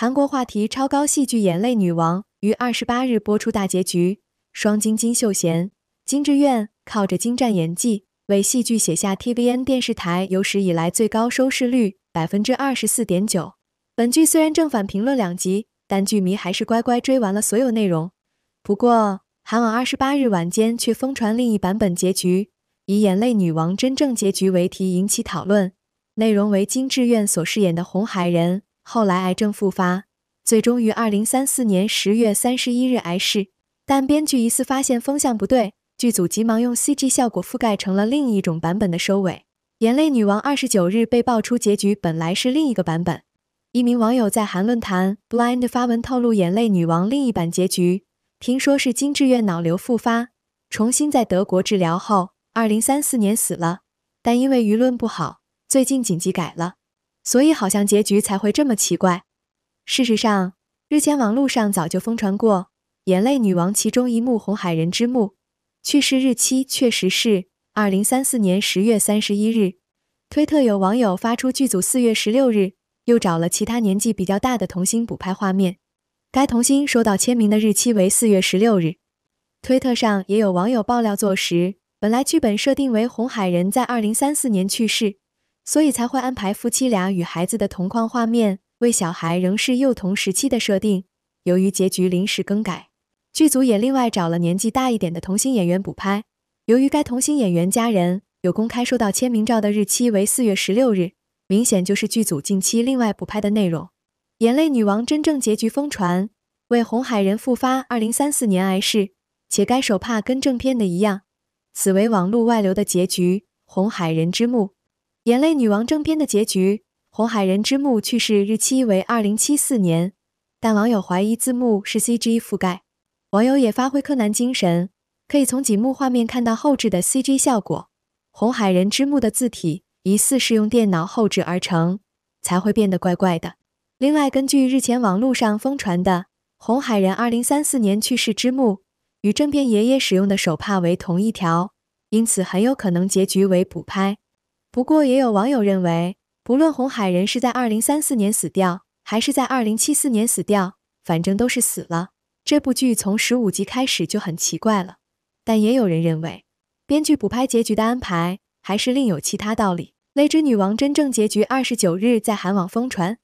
韩国话题超高戏剧眼泪女王于二十八日播出大结局，双金金秀贤、金智媛靠着精湛演技为戏剧写下 tvn 电视台有史以来最高收视率百分之二十四点九。本剧虽然正反评论两极，但剧迷还是乖乖追完了所有内容。不过，韩网二十八日晚间却疯传另一版本结局，以“眼泪女王真正结局”为题引起讨论，内容为金智媛所饰演的红海人。后来癌症复发，最终于二零三四年十月三十一日癌逝。但编剧疑似发现风向不对，剧组急忙用 CG 效果覆盖成了另一种版本的收尾。眼泪女王二十九日被爆出结局本来是另一个版本。一名网友在韩论坛 Blind 发文透露眼泪女王另一版结局，听说是金智媛脑瘤复发，重新在德国治疗后，二零三四年死了。但因为舆论不好，最近紧急改了。所以好像结局才会这么奇怪。事实上，日前网路上早就疯传过《眼泪女王》其中一幕红海人之墓去世日期确实是二零三四年十月三十一日。推特有网友发出剧组四月十六日又找了其他年纪比较大的童星补拍画面，该童星收到签名的日期为四月十六日。推特上也有网友爆料坐实，本来剧本设定为红海人在二零三四年去世。所以才会安排夫妻俩与孩子的同框画面，为小孩仍是幼童时期的设定。由于结局临时更改，剧组也另外找了年纪大一点的童星演员补拍。由于该童星演员家人有公开收到签名照的日期为四月十六日，明显就是剧组近期另外补拍的内容。眼泪女王真正结局疯传，为红海人复发二零三四年癌逝，且该手帕跟正片的一样，此为网路外流的结局。红海人之墓。《眼泪女王》正片的结局，红海人之墓去世日期为二零七四年，但网友怀疑字幕是 C G 覆盖。网友也发挥柯南精神，可以从几幕画面看到后置的 C G 效果。红海人之墓的字体疑似是用电脑后置而成，才会变得怪怪的。另外，根据日前网络上疯传的红海人二零三四年去世之墓与正片爷爷使用的手帕为同一条，因此很有可能结局为补拍。不过也有网友认为，不论红海人是在二零三四年死掉，还是在二零七四年死掉，反正都是死了。这部剧从十五集开始就很奇怪了，但也有人认为，编剧补拍结局的安排还是另有其他道理。《雷之女王》真正结局二十九日在韩网疯传。